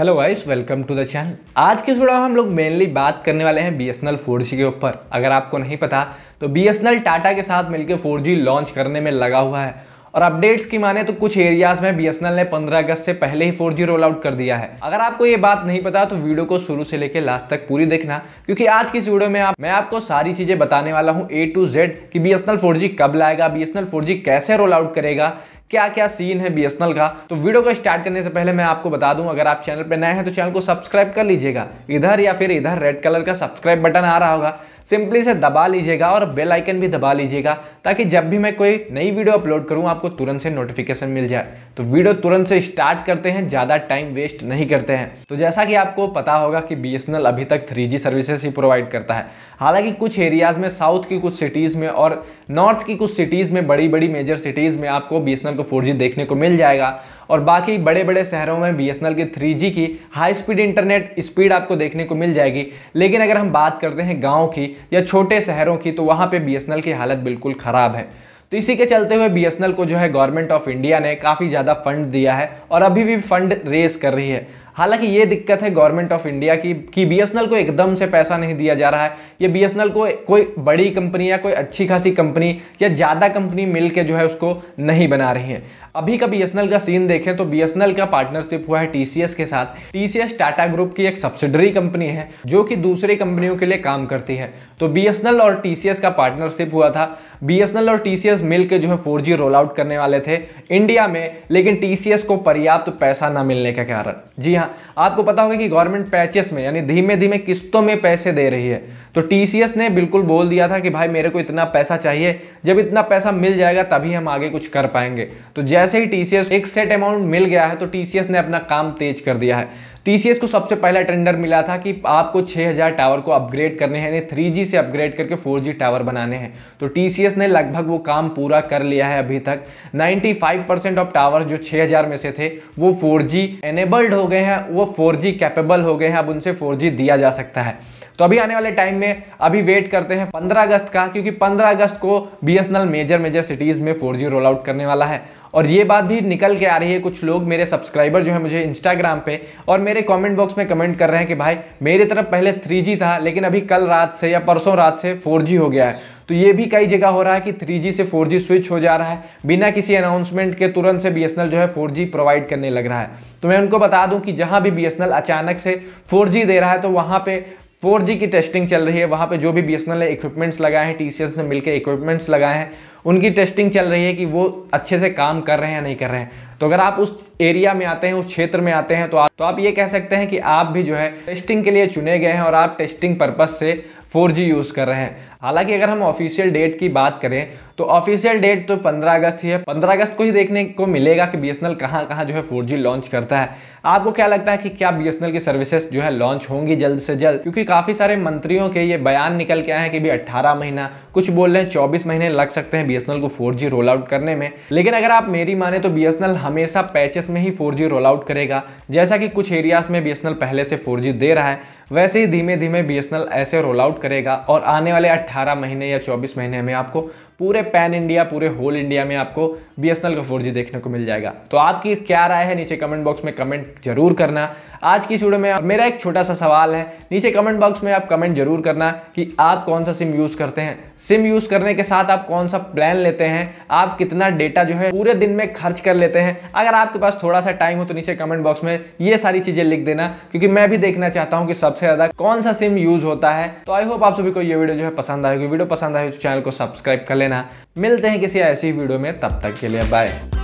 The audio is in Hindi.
hello guys welcome to the channel आज के वीडियो में हम लोग मेनली बात करने वाले हैं B S N L four G के ऊपर अगर आपको नहीं पता तो B S N L Tata के साथ मिलकर फोर जी लॉन्च करने में लगा हुआ है और अपडेट्स की माने तो कुछ एरियाज में एल ने 15 अगस्त से पहले ही 4G रोल आउट कर दिया है अगर आपको ये बात नहीं पता तो वीडियो को शुरू से लेकर लास्ट तक पूरी देखना क्योंकि आज की इस वीडियो में आप मैं आपको सारी चीजें बताने वाला हूँ ए टू जेड कि फोर जी कब लाएगा फोर जी कैसे रोल आउट करेगा क्या क्या सीन है बी का तो वीडियो को स्टार्ट करने से पहले मैं आपको बता दूं अगर आप चैनल पर नए हैं तो चैनल को सब्सक्राइब कर लीजिएगा इधर या फिर इधर रेड कलर का सब्सक्राइब बटन आ रहा होगा सिंपली से दबा लीजिएगा और बेल आइकन भी दबा लीजिएगा ताकि जब भी मैं कोई नई वीडियो अपलोड करूँ आपको तुरंत से नोटिफिकेशन मिल जाए तो वीडियो तुरंत से स्टार्ट करते हैं ज़्यादा टाइम वेस्ट नहीं करते हैं तो जैसा कि आपको पता होगा कि बी अभी तक थ्री सर्विसेज ही प्रोवाइड करता है हालांकि कुछ एरियाज़ में साउथ की कुछ सिटीज़ में और नॉर्थ की कुछ सिटीज़ में बड़ी बड़ी मेजर सिटीज़ में आपको बी को फोर देखने को मिल जाएगा और बाकी बड़े बड़े शहरों में बी की थ्री की हाई स्पीड इंटरनेट स्पीड आपको देखने को मिल जाएगी लेकिन अगर हम बात करते हैं गाँव की या छोटे शहरों की तो वहाँ पर बी की हालत बिल्कुल ख़राब है तो इसी के चलते हुए बी को जो है गवर्नमेंट ऑफ इंडिया ने काफ़ी ज़्यादा फंड दिया है और अभी भी फंड रेज कर रही है हालांकि ये दिक्कत है गवर्नमेंट ऑफ इंडिया की कि बी को एकदम से पैसा नहीं दिया जा रहा है ये बी को कोई बड़ी कंपनी या कोई अच्छी खासी कंपनी या ज़्यादा कंपनी मिल के जो है उसको नहीं बना रही है अभी का बीएसएनएल का सीन देखें तो बीएसएनएल का पार्टनरशिप हुआ है टीसीएस के साथ टीसीएस टाटा ग्रुप की एक सब्सिडरी कंपनी है जो कि दूसरी कंपनियों के लिए काम करती है तो बीएसएनएल और टीसीएस का पार्टनरशिप हुआ था बीएसएनएल और टीसीएस मिलकर जो है फोर रोल आउट करने वाले थे इंडिया में लेकिन टीसीएस को पर्याप्त तो पैसा ना मिलने के कारण जी हाँ आपको पता होगा कि गवर्नमेंट पैचेस में यानी धीमे धीमे किस्तों में पैसे दे रही है तो टी ने बिल्कुल बोल दिया था कि भाई मेरे को इतना पैसा चाहिए जब इतना पैसा मिल जाएगा तभी हम आगे कुछ कर पाएंगे तो जैसे ही टी एक सेट अमाउंट मिल गया है तो टी ने अपना काम तेज कर दिया है टी को सबसे पहला टेंडर मिला था कि आपको 6000 टावर को अपग्रेड करने हैं यानी 3G से अपग्रेड करके 4G टावर बनाने हैं तो टी ने लगभग वो काम पूरा कर लिया है अभी तक 95 परसेंट ऑफ टावर जो 6000 में से थे वो 4G एनेबल्ड हो गए हैं वो 4G कैपेबल हो गए हैं अब उनसे 4G दिया जा सकता है तो अभी आने वाले टाइम में अभी वेट करते हैं पंद्रह अगस्त का क्योंकि पंद्रह अगस्त को बी मेजर मेजर सिटीज़ में फोर रोल आउट करने वाला है और ये बात भी निकल के आ रही है कुछ लोग मेरे सब्सक्राइबर जो है मुझे इंस्टाग्राम पे और मेरे कमेंट बॉक्स में कमेंट कर रहे हैं कि भाई मेरी तरफ पहले 3G था लेकिन अभी कल रात से या परसों रात से 4G हो गया है तो ये भी कई जगह हो रहा है कि 3G से 4G स्विच हो जा रहा है बिना किसी अनाउंसमेंट के तुरंत से बी जो है फोर प्रोवाइड करने लग रहा है तो मैं उनको बता दूं कि जहां भी बी अचानक से फोर दे रहा है तो वहां पे फोर की टेस्टिंग चल रही है वहाँ पे जो भी बी एस इक्विपमेंट्स लगाए हैं टी ने मिलकर इक्विपमेंट्स लगाए हैं उनकी टेस्टिंग चल रही है कि वो अच्छे से काम कर रहे हैं या नहीं कर रहे हैं तो अगर आप उस एरिया में आते हैं उस क्षेत्र में आते हैं तो आप तो आप ये कह सकते हैं कि आप भी जो है टेस्टिंग के लिए चुने गए हैं और आप टेस्टिंग पर्पज़ से फोर यूज़ कर रहे हैं हालांकि अगर हम ऑफिशियल डेट की बात करें तो ऑफिशियल डेट तो 15 अगस्त ही है 15 अगस्त को ही देखने को मिलेगा कि बी एस कहाँ कहाँ जो है जी लॉन्च करता है आपको क्या लगता है कि क्या बी की सर्विसेज जो है लॉन्च होंगी जल्द से जल्द क्योंकि काफ़ी सारे मंत्रियों के ये बयान निकल के आए हैं कि भी 18 महीना कुछ बोल रहे हैं 24 महीने लग सकते हैं बी को जी रोल आउट करने में लेकिन अगर आप मेरी माने तो बी हमेशा पैचेस में ही जी रोल आउट करेगा जैसा कि कुछ एरियाज में बी पहले से जी दे रहा है वैसे ही धीमे धीमे बी ऐसे रोल आउट करेगा और आने वाले 18 महीने या 24 महीने में आपको पूरे पैन इंडिया पूरे होल इंडिया में आपको बी का फोर देखने को मिल जाएगा तो आपकी क्या राय है नीचे कमेंट बॉक्स में कमेंट जरूर करना आज की वीडियो में मेरा एक छोटा सा सवाल है नीचे कमेंट बॉक्स में आप कमेंट जरूर करना कि आप कौन सा सिम यूज़ करते हैं सिम यूज़ करने के साथ आप कौन सा प्लान लेते हैं आप कितना डेटा जो है पूरे दिन में खर्च कर लेते हैं अगर आपके पास थोड़ा सा टाइम हो तो नीचे कमेंट बॉक्स में ये सारी चीज़ें लिख देना क्योंकि मैं भी देखना चाहता हूँ कि सबसे ज़्यादा कौन सा सिम यूज़ होता है तो आई होप आप सभी को ये वीडियो जो है पसंद आएगी वीडियो पसंद आए तो चैनल को सब्सक्राइब कर लेना लेना मिलते हैं किसी ऐसी वीडियो में तब तक के लिए बाय